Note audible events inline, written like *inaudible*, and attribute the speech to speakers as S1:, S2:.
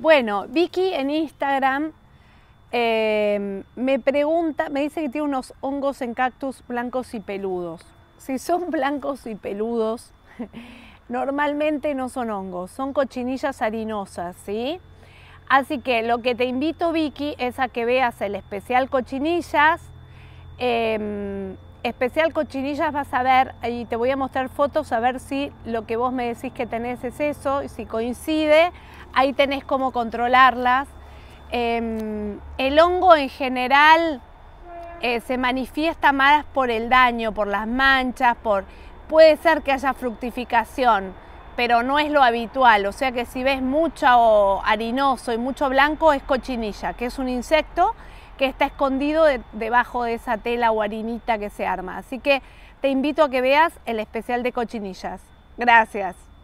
S1: Bueno, Vicky en Instagram em, me pregunta, me dice que tiene unos hongos en cactus blancos y peludos. Si son *laughs* blancos y peludos, *laughs* normalmente no son hongos, son cochinillas harinosas, ¿sí? Así que lo que te invito, Vicky, es a que veas el especial cochinillas. Em, especial cochinillas vas a ver y te voy a mostrar fotos a ver si lo que vos me decís que tenés es eso y si coincide, ahí tenés cómo controlarlas. Em, el hongo en general eh, se manifiesta más por el daño, por las manchas, por puede ser que haya fructificación, pero no es lo habitual. O sea que si ves mucho harinoso y mucho blanco es cochinilla, que es un insecto que está escondido debajo de esa tela o que se arma. Así que te invito a que veas el especial de cochinillas. Gracias.